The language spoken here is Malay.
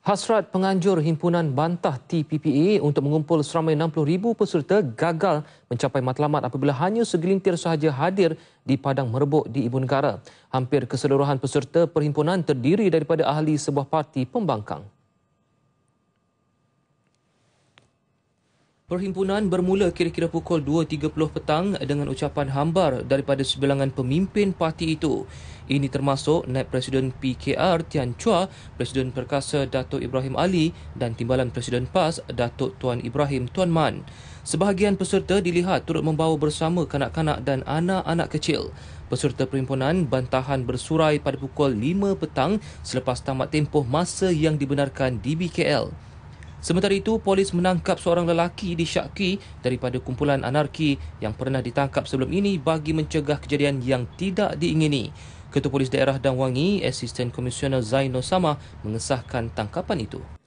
Hasrat penganjur himpunan bantah TPPA untuk mengumpul seramai 60,000 peserta gagal mencapai matlamat apabila hanya segelintir sahaja hadir di padang merebuk di Ibu Negara. Hampir keseluruhan peserta perhimpunan terdiri daripada ahli sebuah parti pembangkang. Perhimpunan bermula kira-kira pukul 2.30 petang dengan ucapan hambar daripada sebilangan pemimpin parti itu. Ini termasuk Naib Presiden PKR Tian Chua, Presiden Perkasa Datuk Ibrahim Ali dan Timbalan Presiden PAS Datuk Tuan Ibrahim Tuan Man. Sebahagian peserta dilihat turut membawa bersama kanak-kanak dan anak-anak kecil. Peserta perhimpunan bantahan bersurai pada pukul 5 petang selepas tamat tempoh masa yang dibenarkan di BKL. Sementara itu, polis menangkap seorang lelaki di disyaki daripada kumpulan anarki yang pernah ditangkap sebelum ini bagi mencegah kejadian yang tidak diingini. Ketua Polis Daerah Dan Wangi, Asisten Komisioner Zaino Sama mengesahkan tangkapan itu.